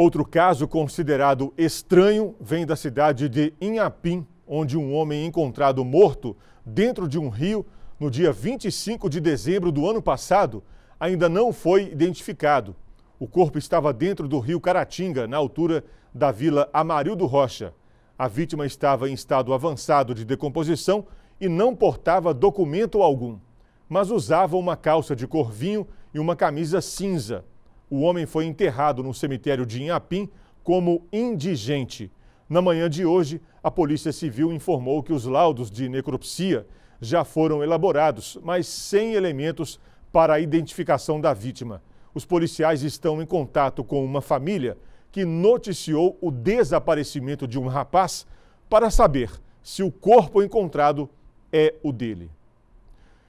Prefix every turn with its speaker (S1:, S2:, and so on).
S1: Outro caso considerado estranho vem da cidade de Inhapim, onde um homem encontrado morto dentro de um rio no dia 25 de dezembro do ano passado ainda não foi identificado. O corpo estava dentro do rio Caratinga, na altura da vila Amarildo Rocha. A vítima estava em estado avançado de decomposição e não portava documento algum, mas usava uma calça de corvinho e uma camisa cinza. O homem foi enterrado no cemitério de Inhapim como indigente. Na manhã de hoje, a Polícia Civil informou que os laudos de necropsia já foram elaborados, mas sem elementos para a identificação da vítima. Os policiais estão em contato com uma família que noticiou o desaparecimento de um rapaz para saber se o corpo encontrado é o dele.